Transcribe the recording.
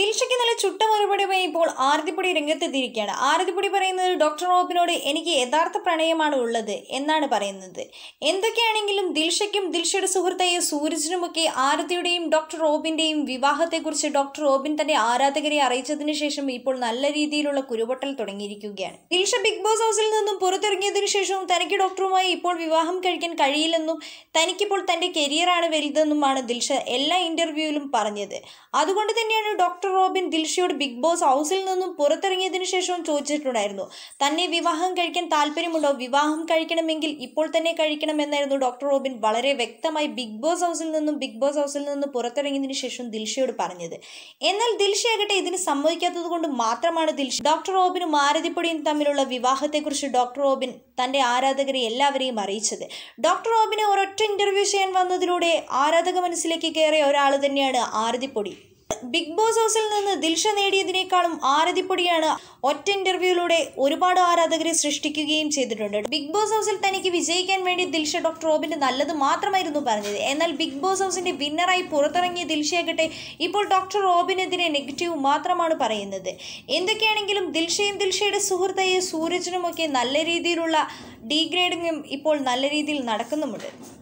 ദിൽഷയ്ക്ക് നല്ല ചുട്ട പോയി ഇപ്പോൾ ആരതിപ്പൊടി രംഗത്തെത്തിയിരിക്കുകയാണ് ആരതിപ്പൊടി പറയുന്നത് ഡോക്ടർ റോബിനോട് എനിക്ക് യഥാർത്ഥ പ്രണയമാണ് ഉള്ളത് എന്നാണ് പറയുന്നത് എന്തൊക്കെയാണെങ്കിലും ദിൽഷയ്ക്കും ദിൽഷയുടെ സുഹൃത്തായ സൂരജിനുമൊക്കെ ആരതിയുടെയും ഡോക്ടർ റോബിൻ്റെയും വിവാഹത്തെക്കുറിച്ച് ഡോക്ടർ റോബിൻ തന്റെ ആരാധകരെ അറിയിച്ചതിന് ശേഷം ഇപ്പോൾ നല്ല രീതിയിലുള്ള കുരുപൊട്ടൽ തുടങ്ങിയിരിക്കുകയാണ് ദിൽഷ ബിഗ് ബോസ് ഹൗസിൽ നിന്നും പുറത്തിറങ്ങിയതിനു ശേഷവും തനിക്ക് ഡോക്ടറുമായി ഇപ്പോൾ വിവാഹം കഴിക്കാൻ കഴിയില്ലെന്നും തനിക്കിപ്പോൾ തന്റെ കരിയറാണ് വലുതെന്നുമാണ് ദിൽഷ എല്ലാ ഇന്റർവ്യൂവിലും പറഞ്ഞത് അതുകൊണ്ട് തന്നെയാണ് ഡോക്ടർ ഡോക്ടർ റോബിൻ ദിൽഷയോട് ബിഗ് ബോസ് ഹൗസിൽ നിന്നും പുറത്തിറങ്ങിയതിനു ശേഷവും ചോദിച്ചിട്ടുണ്ടായിരുന്നു തന്നെ വിവാഹം കഴിക്കാൻ താല്പര്യമുണ്ടോ വിവാഹം കഴിക്കണമെങ്കിൽ ഇപ്പോൾ തന്നെ കഴിക്കണമെന്നായിരുന്നു ഡോക്ടർ റോബിൻ വളരെ വ്യക്തമായി ബിഗ് ബോസ് ഹൗസിൽ നിന്നും ബിഗ് ബോസ് ഹൗസിൽ നിന്നും പുറത്തിറങ്ങിയതിനു ശേഷം ദിൽഷയോട് പറഞ്ഞത് എന്നാൽ ദിൽഷയാകട്ടെ ഇതിന് സമ്മതിക്കാത്തത് കൊണ്ട് മാത്രമാണ് ദിൽഷ ഡോക്ടർ റോബിനും മാരതിപ്പൊടിയും തമ്മിലുള്ള വിവാഹത്തെക്കുറിച്ച് ഡോക്ടർ റോബിൻ തന്റെ ആരാധകരെ എല്ലാവരെയും അറിയിച്ചത് ഡോക്ടർ റോബിനെ ഒരൊറ്റ ഇന്റർവ്യൂ ചെയ്യാൻ വന്നതിലൂടെ ആരാധക മനസ്സിലേക്ക് കയറിയ ഒരാൾ തന്നെയാണ് ആരതിപ്പൊടി ബിഗ് ബോസ് ഹൗസിൽ നിന്ന് ദിൽഷ നേടിയതിനേക്കാളും ആരതിപ്പൊടിയാണ് ഒറ്റ ഇന്റർവ്യൂയിലൂടെ ഒരുപാട് ആരാധകരെ സൃഷ്ടിക്കുകയും ചെയ്തിട്ടുണ്ട് ബിഗ് ബോസ് ഹൗസിൽ തനിക്ക് വിജയിക്കാൻ വേണ്ടി ദിൽഷ ഡോക്ടർ റോബിന്റെ നല്ലത് മാത്രമായിരുന്നു പറഞ്ഞത് എന്നാൽ ബിഗ് ബോസ് ഹൗസിന്റെ വിന്നറായി പുറത്തിറങ്ങിയ ദിൽഷയാകട്ടെ ഇപ്പോൾ ഡോക്ടർ റോബിനെതിരെ നെഗറ്റീവ് മാത്രമാണ് പറയുന്നത് എന്തൊക്കെയാണെങ്കിലും ദിൽഷയും ദിൽഷയുടെ സുഹൃത്തായ സൂരജിനുമൊക്കെ നല്ല രീതിയിലുള്ള ഡീഗ്രേഡിങ്ങും ഇപ്പോൾ നല്ല രീതിയിൽ നടക്കുന്നുമുണ്ട്